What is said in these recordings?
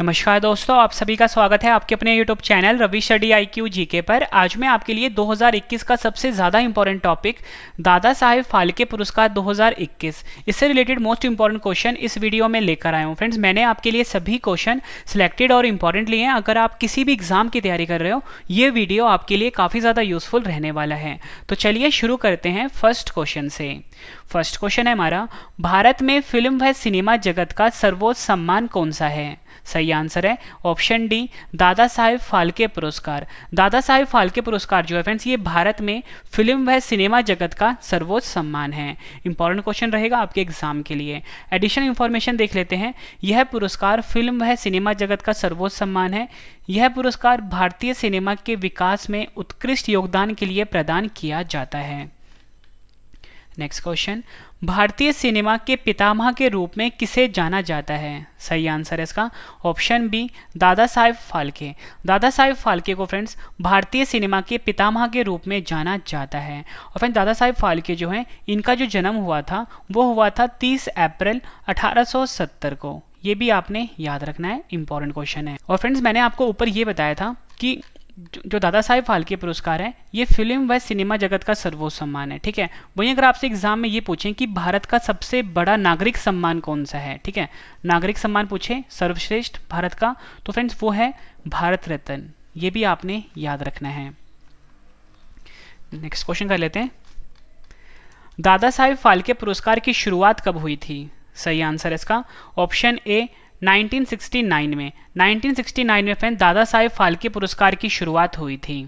नमस्कार दोस्तों आप सभी का स्वागत है आपके अपने YouTube चैनल रवि शडी आई क्यू जी के पर आज मैं आपके लिए 2021 का सबसे ज़्यादा इंपॉर्टेंट टॉपिक दादा साहेब फाल्के पुरस्कार 2021 इससे रिलेटेड मोस्ट इंपॉर्टेंट क्वेश्चन इस वीडियो में लेकर आया हूँ फ्रेंड्स मैंने आपके लिए सभी क्वेश्चन सिलेक्टेड और इंपॉर्टेंट लिए हैं अगर आप किसी भी एग्जाम की तैयारी कर रहे हो ये वीडियो आपके लिए काफ़ी ज़्यादा यूजफुल रहने वाला है तो चलिए शुरू करते हैं फर्स्ट क्वेश्चन से फर्स्ट क्वेश्चन है हमारा भारत में फिल्म व सिनेमा जगत का सर्वोच्च सम्मान कौन सा है सही आंसर है ऑप्शन डी दादा साहेब फाल्के पुरस्कार दादा साहेब फाल्के पुरस्कार जो है फ्रेंड्स ये भारत में फिल्म व सिनेमा जगत का सर्वोच्च सम्मान है इंपॉर्टेंट क्वेश्चन रहेगा आपके एग्जाम के लिए एडिशनल इंफॉर्मेशन देख लेते हैं यह पुरस्कार फिल्म व सिनेमा जगत का सर्वोच्च सम्मान है यह पुरस्कार भारतीय सिनेमा के विकास में उत्कृष्ट योगदान के लिए प्रदान किया जाता है नेक्स्ट क्वेश्चन भारतीय सिनेमा के पितामह के रूप में किसे जाना जाता है सही आंसर है इसका ऑप्शन बी दादा साहेब फाल्के दादा साहेब फाल्के को फ्रेंड्स भारतीय सिनेमा के पितामह के रूप में जाना जाता है और फ्रेंड दादा साहेब फाल्के जो हैं इनका जो जन्म हुआ था वो हुआ था 30 अप्रैल 1870 को ये भी आपने याद रखना है इंपॉर्टेंट क्वेश्चन है और फ्रेंड्स मैंने आपको ऊपर ये बताया था कि जो दादा साहेब फालके पुरस्कार है ये फिल्म व सिनेमा जगत का सर्वोच्च सम्मान है ठीक है वहीं अगर आपसे एग्जाम में ये पूछें कि भारत का सबसे बड़ा नागरिक सम्मान कौन सा है ठीक है नागरिक सम्मान पूछे सर्वश्रेष्ठ भारत का तो फ्रेंड्स वो है भारत रत्न ये भी आपने याद रखना है नेक्स्ट क्वेश्चन कर लेते हैं दादा साहेब फालके पुरस्कार की शुरुआत कब हुई थी सही आंसर है इसका ऑप्शन ए 1969 में 1969 में फ्रेंड दादा साहेब फाल्के पुरस्कार की शुरुआत हुई थी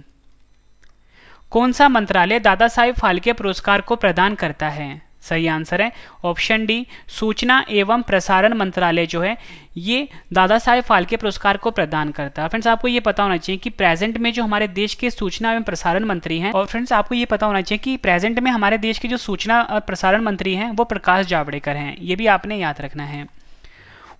कौन सा मंत्रालय दादा साहेब फाल्के पुरस्कार को प्रदान करता है सही आंसर है ऑप्शन डी सूचना एवं प्रसारण मंत्रालय जो है ये दादा साहेब फाल्के पुरस्कार को प्रदान करता है फ्रेंड्स आपको ये पता होना चाहिए कि प्रेजेंट में जो हमारे देश के सूचना एवं प्रसारण मंत्री हैं और फ्रेंड्स आपको ये पता होना चाहिए कि प्रेजेंट में हमारे देश के जो सूचना और प्रसारण मंत्री हैं वो प्रकाश जावड़ेकर हैं ये भी आपने याद रखना है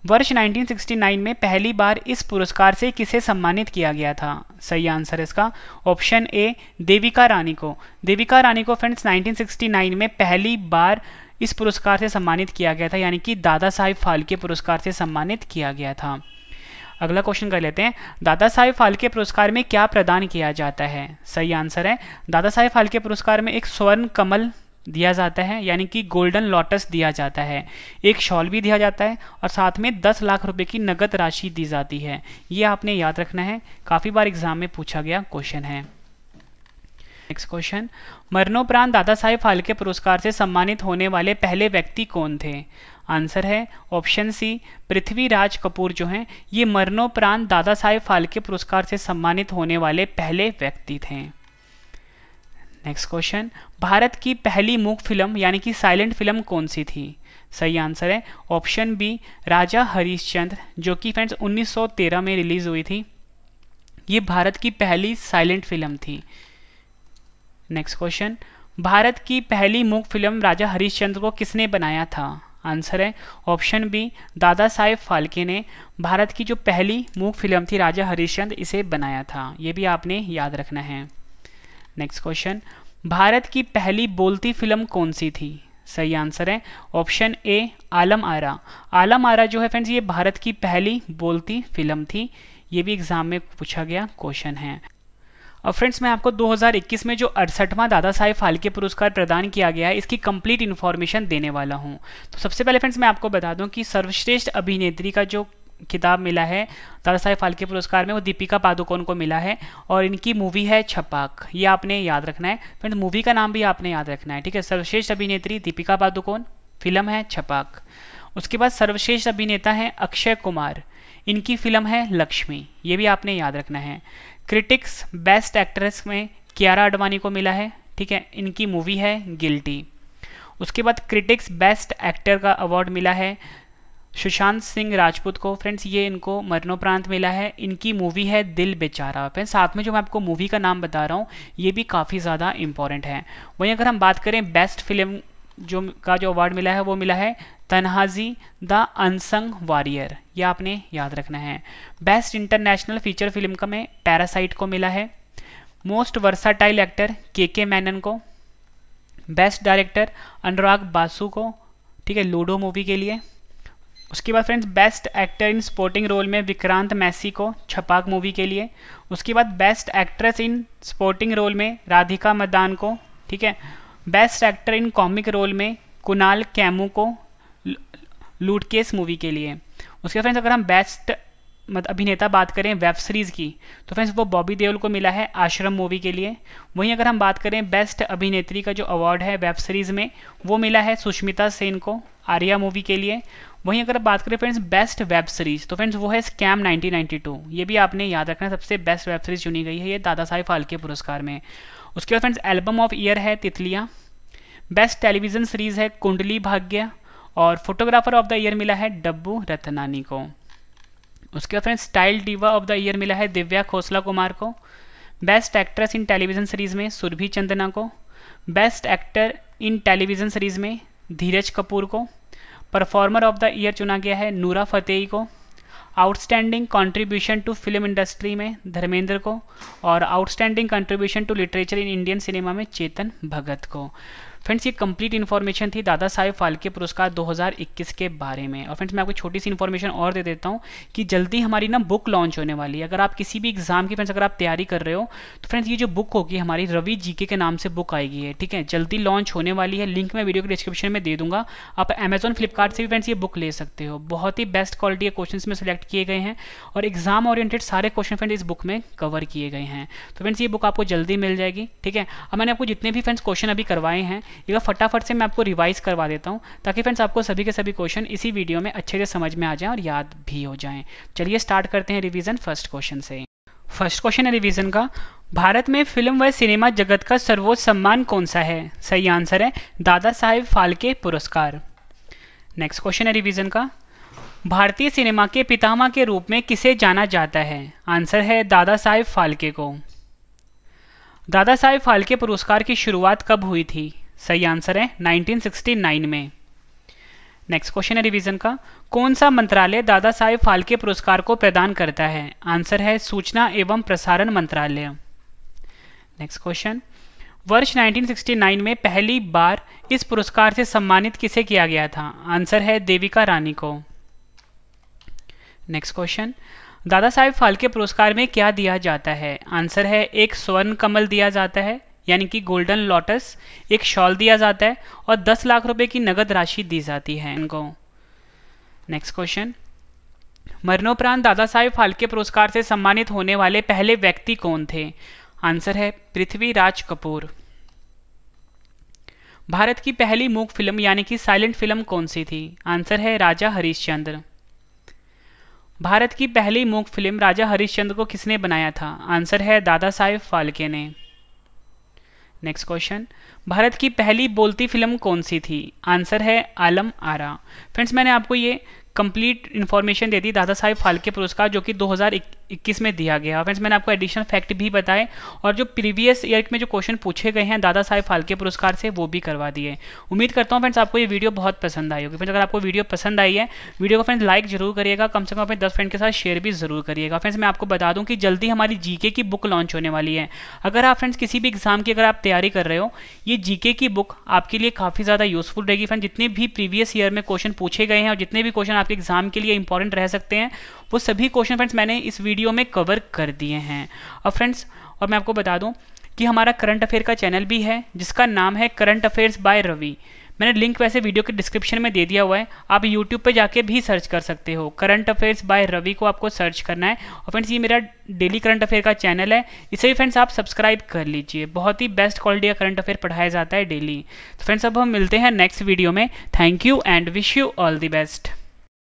वर्ष 1969 में पहली बार इस पुरस्कार से किसे सम्मानित किया गया था सही आंसर इसका ऑप्शन ए देविका रानी को देविका रानी को फ्रेंड्स 1969 में पहली बार इस पुरस्कार से सम्मानित किया गया था यानी कि दादा साहिब फाल्के पुरस्कार से सम्मानित किया गया था अगला क्वेश्चन कर लेते हैं दादा साहेब फाल्के पुरस्कार में क्या प्रदान किया जाता है सही आंसर है दादा साहेब फाल्के पुरस्कार में एक स्वर्ण कमल दिया जाता है यानी कि गोल्डन लॉटस दिया जाता है एक शॉल भी दिया जाता है और साथ में दस लाख रुपए की नगद राशि दी जाती है ये आपने याद रखना है काफ़ी बार एग्जाम में पूछा गया क्वेश्चन है नेक्स्ट क्वेश्चन मरणोपरांत दादा साहेब फाल्के पुरस्कार से सम्मानित होने वाले पहले व्यक्ति कौन थे आंसर है ऑप्शन सी पृथ्वीराज कपूर जो हैं ये मरणोपरांत दादा साहेब फाल्के पुरस्कार से सम्मानित होने वाले पहले व्यक्ति थे नेक्स्ट क्वेश्चन भारत की पहली मूक फिल्म यानी कि साइलेंट फिल्म कौन सी थी सही आंसर है ऑप्शन बी राजा हरीशचंद्र जो कि फ्रेंड्स 1913 में रिलीज हुई थी ये भारत की पहली साइलेंट फिल्म थी नेक्स्ट क्वेश्चन भारत की पहली मूक फिल्म राजा हरीशचंद्र को किसने बनाया था आंसर है ऑप्शन बी दादा साहेब फाल्के ने भारत की जो पहली मूक फिल्म थी राजा हरीशचंद्र इसे बनाया था ये भी आपने याद रखना है नेक्स्ट क्वेश्चन भारत की पहली बोलती फिल्म कौन सी थी सही आंसर है ऑप्शन ए आलम आरा आलम आरा जो है फ्रेंड्स ये भारत की पहली बोलती फिल्म थी ये भी एग्जाम में पूछा गया क्वेश्चन है और फ्रेंड्स मैं आपको 2021 में जो अड़सठवां दादा साहेब फाल्के पुरस्कार प्रदान किया गया है इसकी कंप्लीट इन्फॉर्मेशन देने वाला हूं तो सबसे पहले फ्रेंड्स मैं आपको बता दूं कि सर्वश्रेष्ठ अभिनेत्री का जो खिताब मिला है दादा साहेब फाल्के पुरस्कार में वो दीपिका पादुकोण को मिला है और इनकी मूवी है छपाक ये आपने याद रखना है फ्रेंड मूवी का नाम भी आपने याद रखना है ठीक है सर्वश्रेष्ठ अभिनेत्री दीपिका पादुकोण फिल्म है छपाक उसके बाद सर्वश्रेष्ठ अभिनेता हैं अक्षय कुमार इनकी फिल्म है लक्ष्मी ये भी आपने याद रखना है क्रिटिक्स बेस्ट एक्ट्रेस में कियारा अडवाणी को मिला है ठीक है इनकी मूवी है गिल्टी उसके बाद क्रिटिक्स बेस्ट एक्टर का अवार्ड मिला है सुशांत सिंह राजपूत को फ्रेंड्स ये इनको मरणोपरांत मिला है इनकी मूवी है दिल बेचारा फ्रेंड्स साथ में जो मैं आपको मूवी का नाम बता रहा हूँ ये भी काफ़ी ज़्यादा इंपॉर्टेंट है वहीं अगर हम बात करें बेस्ट फिल्म जो का जो अवार्ड मिला है वो मिला है तनहाजी द अनसंग वॉरियर यह आपने याद रखना है बेस्ट इंटरनेशनल फीचर फिल्म का में पैरासाइट को मिला है मोस्ट वर्साटाइल एक्टर के के मैनन को बेस्ट डायरेक्टर अनुराग बासु को ठीक है लूडो मूवी के लिए उसके बाद friends best actor in supporting role में विक्रांत मैसी को छपाक मूवी के लिए उसके बाद best actress in supporting role में राधिका मदान को ठीक है best actor in comic role में कुणाल कैमू को लूटकेस मूवी के लिए उसके बाद फ्रेंड्स अगर हम बेस्ट मत अभिनेता बात करें वेब सीरीज़ की तो फ्रेंड्स वो बॉबी देओल को मिला है आश्रम मूवी के लिए वहीं अगर हम बात करें बेस्ट अभिनेत्री का जो अवार्ड है वेब सीरीज़ में वो मिला है सुष्मिता सेन को आर्या मूवी के लिए वहीं अगर बात करें फ्रेंड्स बेस्ट वेब सीरीज तो फ्रेंड्स वो है स्कैम 1992 ये भी आपने याद रखना है सबसे बेस्ट वेब सीरीज चुनी गई है ये दादा साहिब फालके पुरस्कार में उसके बाद फ्रेंड्स एल्बम ऑफ ईयर है तितलियाँ बेस्ट टेलीविज़न सीरीज़ है कुंडली भाग्य और फोटोग्राफर ऑफ द ईयर मिला है डब्बू रतनानी को उसके बाद friends style diva of the year मिला है दिव्या खोसला कुमार को best actress in television series में सुरभि चंदना को best actor in television series में धीरज कपूर को परफॉर्मर ऑफ द ईयर चुना गया है नूरा फतेही को outstanding contribution to film industry में धर्मेंद्र को और outstanding contribution to literature in Indian cinema में चेतन भगत को फ्रेंड्स ये कंप्लीट इन्फॉर्मेशन थी दादा साहेब फाल्के पुरस्कार 2021 के बारे में और फ्रेंड्स मैं आपको छोटी सी इन्फॉर्मेशन और दे देता हूँ कि जल्दी हमारी ना बुक लॉन्च होने वाली है अगर आप किसी भी एग्जाम की फ्रेंड्स अगर आप तैयारी कर रहे हो तो फ्रेंड्स ये जो बुक होगी हमारी रवि जीके के नाम से बुक आएगी है ठीक है जल्दी लॉन्च होने वाली है लिंक मैं वीडियो के डिस्क्रिप्शन में दे दूंगा आप अमेजोन फ्लिपकार्ट से भी फ्रेंड्स ये बुक ले सकते हो बहुत ही बेस्ट क्वालिटी के क्वेश्चन में सिलेक्ट किए गए हैं और एग्जाम ओरिएंटेड सारे क्वेश्चन फ्रेंड्स इस बुक में कवर किए गए हैं तो फ्रेंड्स ये बुक आपको जल्दी मिल जाएगी ठीक है अब मैंने आपको जितने भी फ्रेंड्स क्वेश्चन अभी करवाए हैं एक बार फटाफट से मैं आपको रिवाइज करवा देता हूँ ताकि फ्रेंड्स आपको सभी के सभी क्वेश्चन इसी वीडियो में अच्छे से समझ में आ जाएँ और याद भी हो जाएँ चलिए स्टार्ट करते हैं रिविज़न फर्स्ट क्वेश्चन से फर्स्ट क्वेश्चन है रिविजन का भारत में फिल्म व सिनेमा जगत का सर्वोच्च सम्मान कौन सा है सही आंसर है दादा साहेब फालके पुरस्कार नेक्स्ट क्वेश्चन है रिविजन का भारतीय सिनेमा के पितामा के रूप में किसे जाना जाता है आंसर है दादा साहेब फालके को दादा साहेब फालके पुरस्कार की शुरुआत कब हुई थी सही आंसर है 1969 में नेक्स्ट क्वेश्चन है रिवीजन का कौन सा मंत्रालय दादा साहेब फाल्के पुरस्कार को प्रदान करता है आंसर है सूचना एवं प्रसारण मंत्रालय नेक्स्ट क्वेश्चन वर्ष 1969 में पहली बार इस पुरस्कार से सम्मानित किसे किया गया था आंसर है देविका रानी को नेक्स्ट क्वेश्चन दादा साहेब फाल्के पुरस्कार में क्या दिया जाता है आंसर है एक स्वर्ण कमल दिया जाता है यानी कि गोल्डन लोटस एक शॉल दिया जाता है और दस लाख रुपए की नगद राशि दी जाती है इनको नेक्स्ट क्वेश्चन मरणोपरांत दादा साहेब फाल्के पुरस्कार से सम्मानित होने वाले पहले व्यक्ति कौन थे आंसर है पृथ्वीराज कपूर भारत की पहली मूक फिल्म यानी कि साइलेंट फिल्म कौन सी थी आंसर है राजा हरिश्चंद्र भारत की पहली मूक फिल्म राजा हरिश्चंद्र को किसने बनाया था आंसर है दादा साहेब फाल्के ने नेक्स्ट क्वेश्चन भारत की पहली बोलती फिल्म कौन सी थी आंसर है आलम आरा फ्रेंड्स मैंने आपको ये कंप्लीट इन्फॉर्मेशन दे दी दादा साहेब फाल्के पुरस्कार जो कि इक्कीस में दिया गया फ्रेंड्स मैंने आपको एडिशनल फैक्ट भी बताए और जो प्रीवियस ईयर में जो क्वेश्चन पूछे गए हैं दादा साहेब फालके पुरस्कार से वो भी करवा दिए उम्मीद करता हूँ फ्रेंड्स आपको ये वीडियो बहुत पसंद आई होगी फ्रेंड्स अगर आपको वीडियो पसंद आई है वीडियो को फ्रेंड्स लाइक जरूर करिएगा कम से कम अपने दस फ्रेंड के साथ शेयर भी जरूर करिएगा फ्रेंड्स मैं आपको बता दूँ कि जल्दी हमारी जी की बुक लॉन्च होने वाली है अगर आप फ्रेंड्स किसी भी एग्जाम की अगर आप तैयारी कर रहे हो ये जी की बुक आपके लिए काफ़ी ज़्यादा यूजफुल रहेगी फ्रेंड जितने भी प्रीवियस ईयर में क्वेश्चन पूछे गए हैं और जितने भी क्वेश्चन आपके एग्जाम के लिए इंपॉर्टेंट रह सकते हैं वो सभी क्वेश्चन फ्रेंड्स मैंने इस वीडियो में कवर कर दिए हैं और फ्रेंड्स और मैं आपको बता दूँ कि हमारा करंट अफेयर का चैनल भी है जिसका नाम है करंट अफेयर्स बाय रवि मैंने लिंक वैसे वीडियो के डिस्क्रिप्शन में दे दिया हुआ है आप यूट्यूब पे जाके भी सर्च कर सकते हो करंट अफेयर्स बाय रवि को आपको सर्च करना है और फ्रेंड्स ये मेरा डेली करंट अफेयर का चैनल है इसे भी फ्रेंड्स आप सब्सक्राइब कर लीजिए बहुत ही बेस्ट क्वालिटी का करंट अफेयर पढ़ाया जाता है डेली तो फ्रेंड्स अब हम मिलते हैं नेक्स्ट वीडियो में thank you and wish you all the best